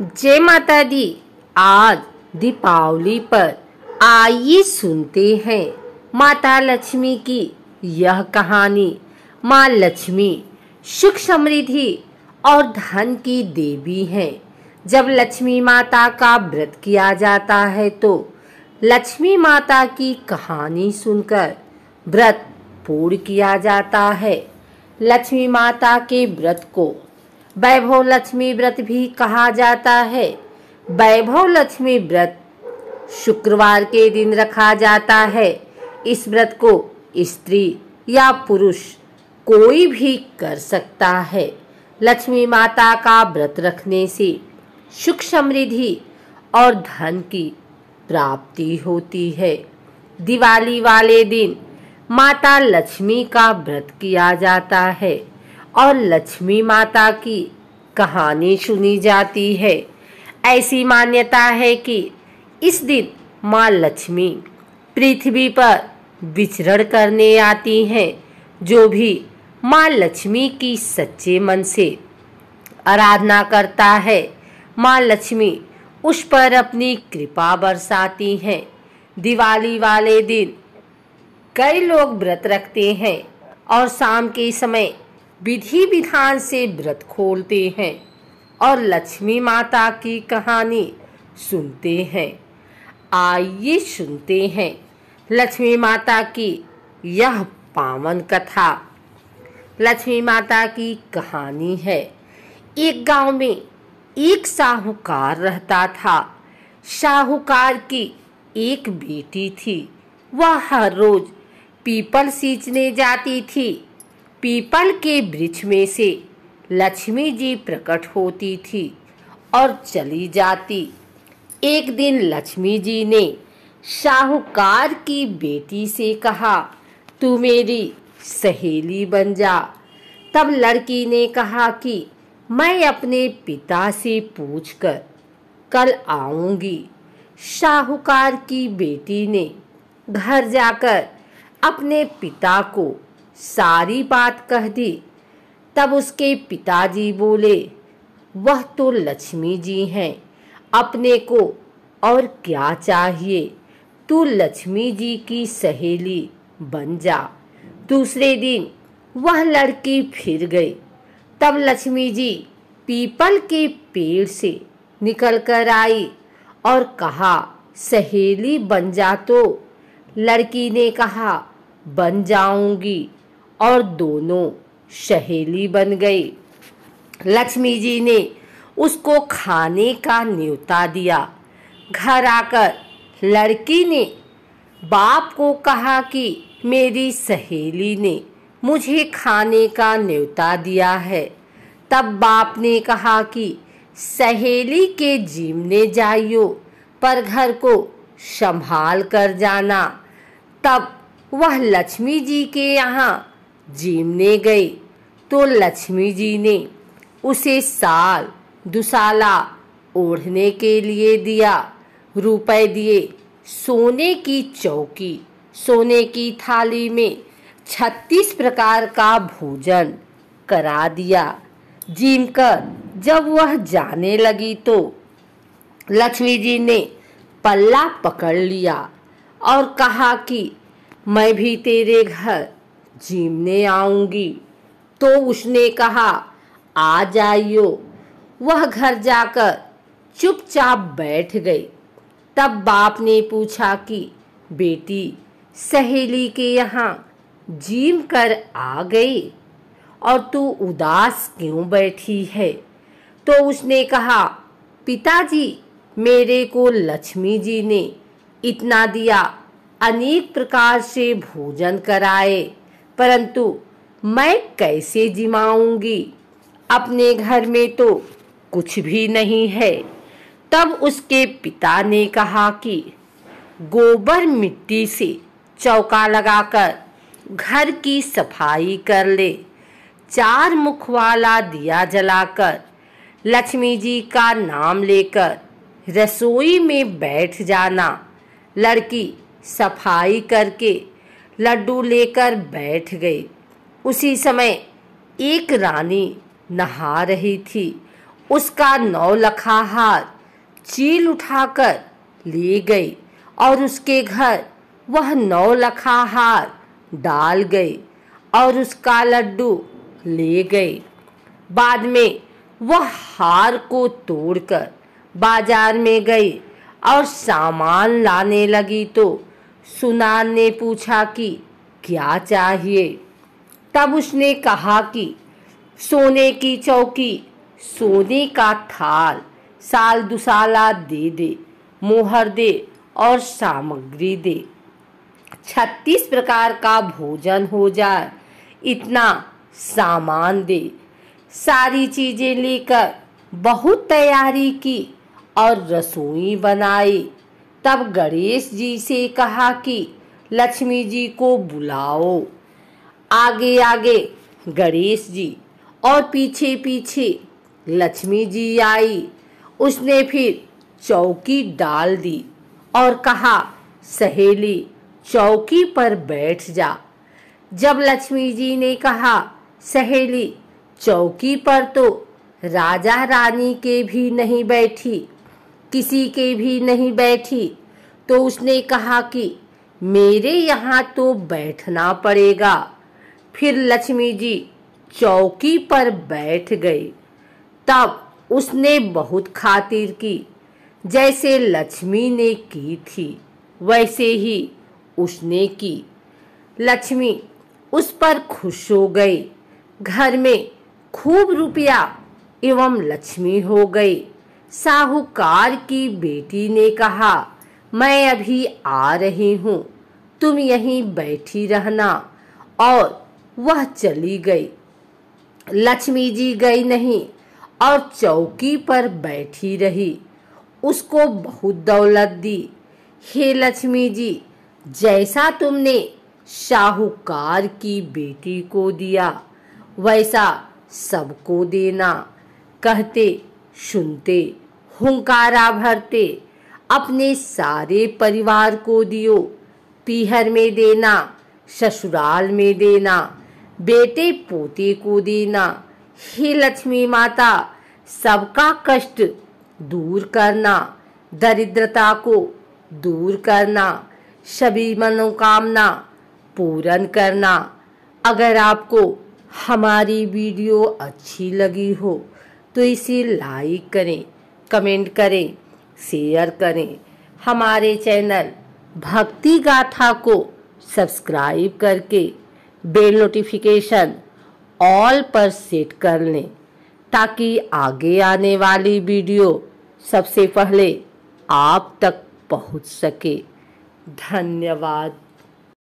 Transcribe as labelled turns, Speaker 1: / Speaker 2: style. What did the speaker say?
Speaker 1: जय माता दी आज दीपावली पर आइए सुनते हैं माता लक्ष्मी की यह कहानी माँ लक्ष्मी सुख समृद्धि और धन की देवी हैं जब लक्ष्मी माता का व्रत किया जाता है तो लक्ष्मी माता की कहानी सुनकर व्रत पूर्ण किया जाता है लक्ष्मी माता के व्रत को वैभव लक्ष्मी व्रत भी कहा जाता है वैभव लक्ष्मी व्रत शुक्रवार के दिन रखा जाता है इस व्रत को स्त्री या पुरुष कोई भी कर सकता है लक्ष्मी माता का व्रत रखने से सुख समृद्धि और धन की प्राप्ति होती है दिवाली वाले दिन माता लक्ष्मी का व्रत किया जाता है और लक्ष्मी माता की कहानी सुनी जाती है ऐसी मान्यता है कि इस दिन माँ लक्ष्मी पृथ्वी पर विचरण करने आती हैं जो भी माँ लक्ष्मी की सच्चे मन से आराधना करता है माँ लक्ष्मी उस पर अपनी कृपा बरसाती हैं दिवाली वाले दिन कई लोग व्रत रखते हैं और शाम के समय विधि विधान से व्रत खोलते हैं और लक्ष्मी माता की कहानी सुनते हैं आइए सुनते हैं लक्ष्मी माता की यह पावन कथा लक्ष्मी माता की कहानी है एक गांव में एक साहूकार रहता था साहूकार की एक बेटी थी वह हर रोज पीपल सींचने जाती थी पीपल के वृक्ष में से लक्ष्मी जी प्रकट होती थी और चली जाती एक दिन लक्ष्मी जी ने शाहूकार की बेटी से कहा तू मेरी सहेली बन जा तब लड़की ने कहा कि मैं अपने पिता से पूछकर कल आऊंगी शाहूकार की बेटी ने घर जाकर अपने पिता को सारी बात कह दी तब उसके पिताजी बोले वह तो लक्ष्मी जी हैं अपने को और क्या चाहिए तू लक्ष्मी जी की सहेली बन जा दूसरे दिन वह लड़की फिर गई तब लक्ष्मी जी पीपल के पेड़ से निकल कर आई और कहा सहेली बन जा तो लड़की ने कहा बन जाऊंगी और दोनों सहेली बन गई लक्ष्मी जी ने उसको खाने का न्योता दिया घर आकर लड़की ने बाप को कहा कि मेरी सहेली ने मुझे खाने का न्योता दिया है तब बाप ने कहा कि सहेली के जीवने जाइयो पर घर को संभाल कर जाना तब वह लक्ष्मी जी के यहाँ जीवने गई तो लक्ष्मी जी ने उसे साल दुसाला ओढ़ने के लिए दिया रुपए दिए सोने की चौकी सोने की थाली में छत्तीस प्रकार का भोजन करा दिया कर जब वह जाने लगी तो लक्ष्मी जी ने पल्ला पकड़ लिया और कहा कि मैं भी तेरे घर जीमने आऊंगी तो उसने कहा आ जाइयो वह घर जाकर चुपचाप बैठ गई तब बाप ने पूछा कि बेटी सहेली के यहाँ जीम कर आ गई और तू उदास क्यों बैठी है तो उसने कहा पिताजी मेरे को लक्ष्मी जी ने इतना दिया अनेक प्रकार से भोजन कराए परंतु मैं कैसे जिमाऊंगी अपने घर में तो कुछ भी नहीं है तब उसके पिता ने कहा कि गोबर मिट्टी से चौका लगाकर घर की सफाई कर ले चार मुख वाला दिया जलाकर लक्ष्मी जी का नाम लेकर रसोई में बैठ जाना लड़की सफाई करके लड्डू लेकर बैठ गई उसी समय एक रानी नहा रही थी उसका नौलखा हाथ चील उठाकर ले गई और उसके घर वह नौलखा हार डाल गई और उसका लड्डू ले गई बाद में वह हार को तोड़कर बाजार में गई और सामान लाने लगी तो सुनान ने पूछा कि क्या चाहिए तब उसने कहा कि सोने की चौकी सोने का थाल साल दुसाला दे दे मोहर दे और सामग्री दे छत्तीस प्रकार का भोजन हो जाए इतना सामान दे सारी चीज़ें लेकर बहुत तैयारी की और रसोई बनाई तब गणेश जी से कहा कि लक्ष्मी जी को बुलाओ आगे आगे गणेश जी और पीछे पीछे लक्ष्मी जी आई उसने फिर चौकी डाल दी और कहा सहेली चौकी पर बैठ जा जब लक्ष्मी जी ने कहा सहेली चौकी पर तो राजा रानी के भी नहीं बैठी किसी के भी नहीं बैठी तो उसने कहा कि मेरे यहाँ तो बैठना पड़ेगा फिर लक्ष्मी जी चौकी पर बैठ गई तब उसने बहुत खातिर की जैसे लक्ष्मी ने की थी वैसे ही उसने की लक्ष्मी उस पर खुश हो गई घर में खूब रुपया एवं लक्ष्मी हो गई साहूकार की बेटी ने कहा मैं अभी आ रही हूँ तुम यहीं बैठी रहना और वह चली गई लक्ष्मी जी गई नहीं और चौकी पर बैठी रही उसको बहुत दौलत दी हे लक्ष्मी जी जैसा तुमने शाहूकार की बेटी को दिया वैसा सबको देना कहते सुनते हुंकारा भरते अपने सारे परिवार को दियो पीहर में देना ससुराल में देना बेटे पोते को देना हे लक्ष्मी माता सबका कष्ट दूर करना दरिद्रता को दूर करना सभी मनोकामना पूर्ण करना अगर आपको हमारी वीडियो अच्छी लगी हो तो इसे लाइक करें कमेंट करें शेयर करें हमारे चैनल भक्ति गाथा को सब्सक्राइब करके बेल नोटिफिकेशन ऑल पर सेट कर लें ताकि आगे आने वाली वीडियो सबसे पहले आप तक पहुंच सके धन्यवाद